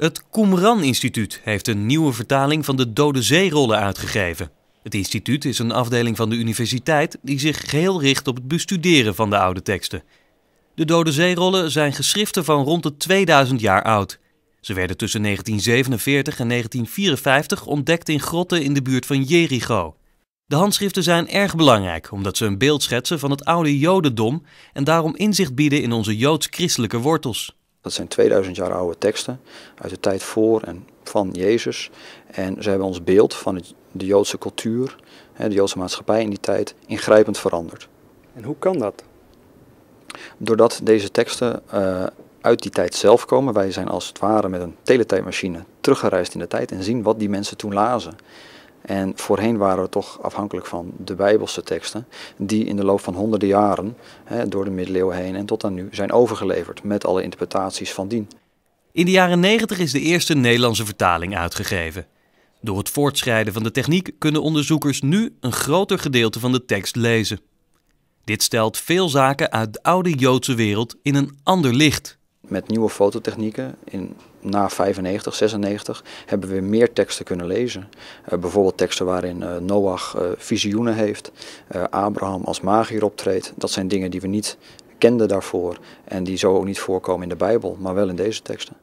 Het Qumran Instituut heeft een nieuwe vertaling van de Dode Zeerollen uitgegeven. Het instituut is een afdeling van de universiteit die zich geheel richt op het bestuderen van de oude teksten. De Dode Zeerollen zijn geschriften van rond de 2000 jaar oud. Ze werden tussen 1947 en 1954 ontdekt in grotten in de buurt van Jericho. De handschriften zijn erg belangrijk omdat ze een beeld schetsen van het oude Jodendom en daarom inzicht bieden in onze joods-christelijke wortels. Dat zijn 2000 jaar oude teksten uit de tijd voor en van Jezus. En ze hebben ons beeld van de Joodse cultuur, de Joodse maatschappij in die tijd, ingrijpend veranderd. En hoe kan dat? Doordat deze teksten eh, uit die tijd zelf komen. Wij zijn als het ware met een teletijdmachine teruggereisd in de tijd en zien wat die mensen toen lazen. En voorheen waren we toch afhankelijk van de Bijbelse teksten, die in de loop van honderden jaren hè, door de middeleeuwen heen en tot aan nu zijn overgeleverd, met alle interpretaties van dien. In de jaren 90 is de eerste Nederlandse vertaling uitgegeven. Door het voortschrijden van de techniek kunnen onderzoekers nu een groter gedeelte van de tekst lezen. Dit stelt veel zaken uit de oude Joodse wereld in een ander licht met nieuwe fototechnieken in, na 95, 96 hebben we meer teksten kunnen lezen. Eh, bijvoorbeeld teksten waarin uh, Noach eh, visioenen heeft, Abraham als magier optreedt. Dat zijn dingen die we niet kenden daarvoor en die zo ook niet voorkomen in de Bijbel, maar wel in deze teksten.